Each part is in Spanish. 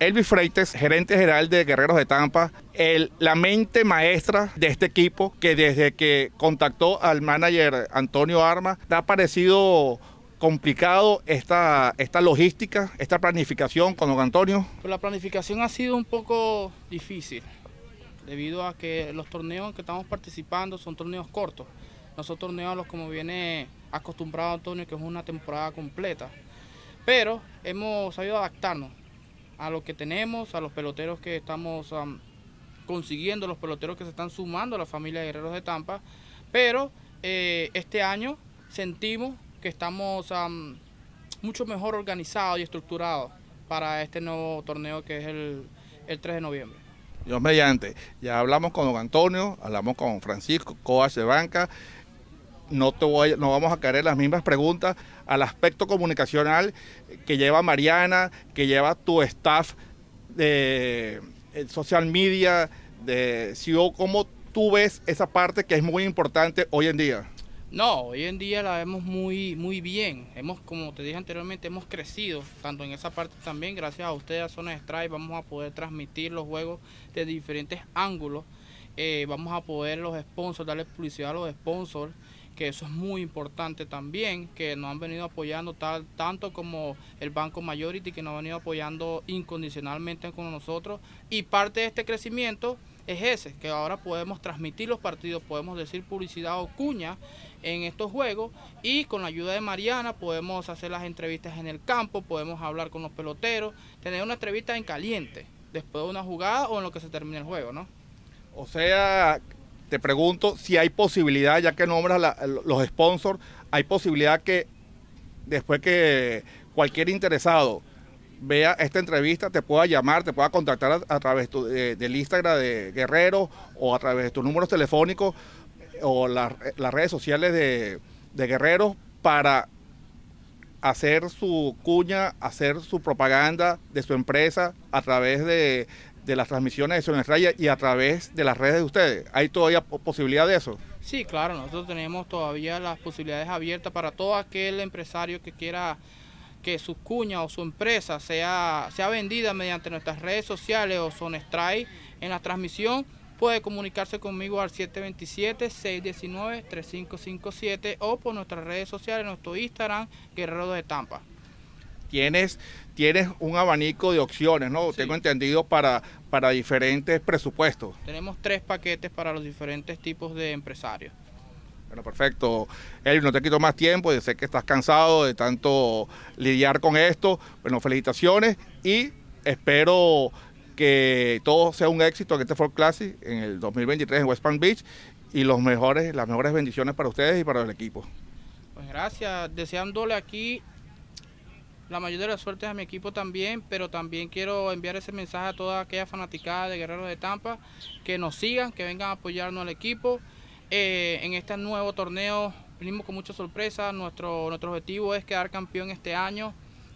Elvis Freites, gerente general de Guerreros de Tampa, el, la mente maestra de este equipo que desde que contactó al manager Antonio Arma, ¿te ha parecido complicado esta, esta logística, esta planificación con Antonio? Pues la planificación ha sido un poco difícil, debido a que los torneos que estamos participando son torneos cortos. No son torneos los como viene acostumbrado Antonio, que es una temporada completa. Pero hemos sabido adaptarnos a lo que tenemos, a los peloteros que estamos consiguiendo, los peloteros que se están sumando a la familia de Guerreros de Tampa. Pero eh, este año sentimos que estamos mucho mejor organizados y estructurados para este nuevo torneo que es el, 3 de noviembre. Dios mediante. Ya hablamos con don Antonio, hablamos con Francisco, Coase Banca, no, te voy, no vamos a caer en las mismas preguntas al aspecto comunicacional que lleva Mariana, que lleva tu staff de eh, social media, de CEO, ¿cómo tú ves esa parte que es muy importante hoy en día? No, hoy en día la vemos muy, muy bien. Hemos, como te dije anteriormente, hemos crecido, tanto en esa parte también, gracias a ustedes, a Zona Strike, vamos a poder transmitir los juegos de diferentes ángulos. Eh, vamos a poder los sponsors, darle publicidad a los sponsors que eso es muy importante también, que nos han venido apoyando tal, tanto como el Banco Majority, que nos han venido apoyando incondicionalmente con nosotros. Y parte de este crecimiento es ese, que ahora podemos transmitir los partidos, podemos decir publicidad o cuña en estos juegos y con la ayuda de Mariana podemos hacer las entrevistas en el campo, podemos hablar con los peloteros, tener una entrevista en caliente, después de una jugada o en lo que se termine el juego, ¿no? O sea, te pregunto si hay posibilidad, ya que nombras los sponsors, hay posibilidad que después que cualquier interesado vea esta entrevista, te pueda llamar, te pueda contactar a, través del Instagram de Guerrero o a través de tus números telefónicos o las redes sociales de, de Guerrero para hacer su cuña, hacer su propaganda de su empresa a través de, de las transmisiones de Sonestray y a través de las redes de ustedes. ¿Hay todavía posibilidad de eso? Sí, claro, nosotros tenemos todavía las posibilidades abiertas para todo aquel empresario que quiera que su cuña o su empresa sea, sea vendida mediante nuestras redes sociales o Sonestray en la transmisión, puede comunicarse conmigo al 727-619-3557 o por nuestras redes sociales, nuestro Instagram, Guerrero de Tampa tienes, tienes un abanico de opciones, ¿no? Tengo entendido para, para diferentes presupuestos. Tenemos tres paquetes para los diferentes tipos de empresarios. Bueno, perfecto. Elvio, no te quito más tiempo, yo sé que estás cansado de tanto lidiar con esto. Bueno, felicitaciones y espero que todo sea un éxito en este Ford Classic en el 2023 en West Palm Beach y los mejores, las mejores bendiciones para ustedes y para el equipo. Pues gracias, deseándole aquí la mayoría de las suertes a mi equipo también, pero también quiero enviar ese mensaje a toda aquella fanaticada de Guerreros de Tampa, que nos sigan, que vengan a apoyarnos al equipo. Eh, en este nuevo torneo venimos con mucha sorpresa, nuestro, nuestro objetivo es quedar campeón este año,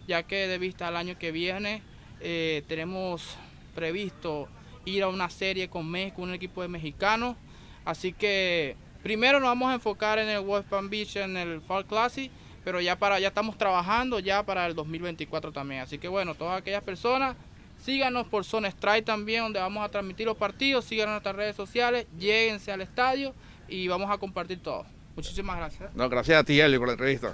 ya que de vista al año que viene eh, tenemos previsto ir a una serie con México, un equipo de mexicanos, así que primero nos vamos a enfocar en el West Palm Beach, en el Fall Classic, pero ya para ya estamos trabajando ya para el 2024 también. Así que bueno, todas aquellas personas síganos por Zone Strike también donde vamos a transmitir los partidos, síganos en nuestras redes sociales, lléguense al estadio y vamos a compartir todo. Muchísimas gracias. No, gracias a ti, Eli, por la entrevista.